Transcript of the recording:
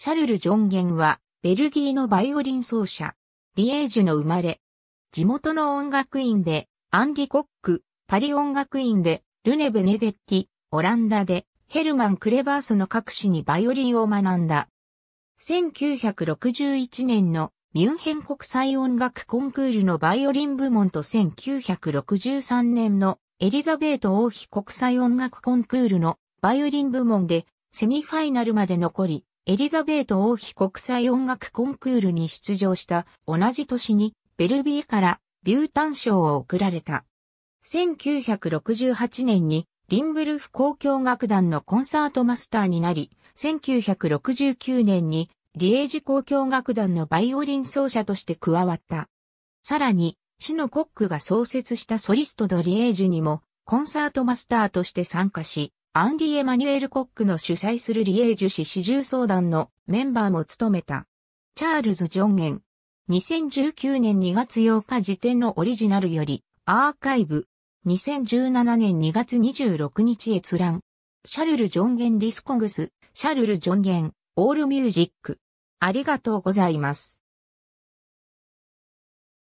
シャルル・ジョンゲンは、ベルギーのバイオリン奏者、リエージュの生まれ。地元の音楽院で、アンディ・コック、パリ音楽院で、ルネ・ベネデッティ、オランダで、ヘルマン・クレバースの各市にバイオリンを学んだ。1961年のミュンヘン国際音楽コンクールのバイオリン部門と1963年のエリザベート王妃国際音楽コンクールのバイオリン部門でセミファイナルまで残り、エリザベート王妃国際音楽コンクールに出場した同じ年にベルビーからビュータン賞を贈られた。1968年にリンブルフ交響楽団のコンサートマスターになり、1969年にリエージ交響楽団のバイオリン奏者として加わった。さらに、シノコックが創設したソリストドリエージュにもコンサートマスターとして参加し、アンリ・エマニュエル・コックの主催するリエージュ氏市重相談のメンバーも務めた。チャールズ・ジョンゲン。2019年2月8日時点のオリジナルより、アーカイブ。2017年2月26日閲覧。シャルル・ジョンゲン・ディスコングス、シャルル・ジョンゲン、オールミュージック。ありがとうございます。